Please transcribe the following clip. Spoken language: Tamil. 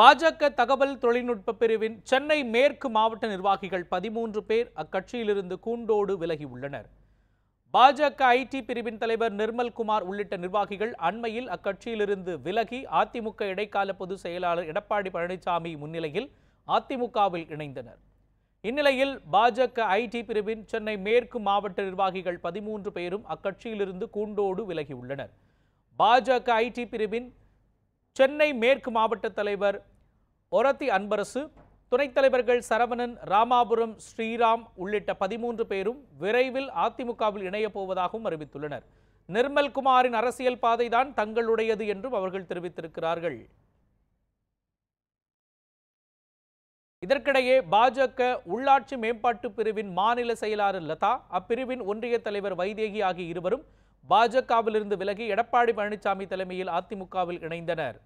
பாஜக தகவல் தொழில்நுட்ப பிரிவின் சென்னை மேற்கு மாவட்ட நிர்வாகிகள் பதிமூன்று பேர் அக்கட்சியிலிருந்து கூண்டோடு விலகியுள்ளனர் பாஜக ஐடி பிரிவின் தலைவர் நிர்மல்குமார் உள்ளிட்ட நிர்வாகிகள் அண்மையில் அக்கட்சியிலிருந்து விலகி அதிமுக இடைக்கால பொதுச் செயலாளர் எடப்பாடி பழனிசாமி முன்னிலையில் அதிமுகவில் இணைந்தனர் இந்நிலையில் பாஜக ஐடி பிரிவின் சென்னை மேற்கு மாவட்ட நிர்வாகிகள் பதிமூன்று பேரும் அக்கட்சியிலிருந்து கூண்டோடு விலகியுள்ளனர் பாஜக ஐடி பிரிவின் சென்னை மேற்கு மாவட்ட தலைவர் ஒரத்தி அன்பரசு துணைத் தலைவர்கள் சரவணன் ராமாபுரம் ஸ்ரீராம் உள்ளிட்ட பதிமூன்று பேரும் விரைவில் அதிமுகவில் இணையப் போவதாகவும் அறிவித்துள்ளனர் நிர்மல்குமாரின் அரசியல் பாதைதான் தங்களுடையது என்றும் அவர்கள் தெரிவித்திருக்கிறார்கள் இதற்கிடையே பாஜக உள்ளாட்சி மேம்பாட்டு பிரிவின் மாநில செயலாளர் லதா அப்பிரிவின் ஒன்றிய தலைவர் வைதேகி ஆகிய இருவரும் பாஜகவிலிருந்து விலகி எடப்பாடி பழனிசாமி தலைமையில் அதிமுகவில் இணைந்தனர்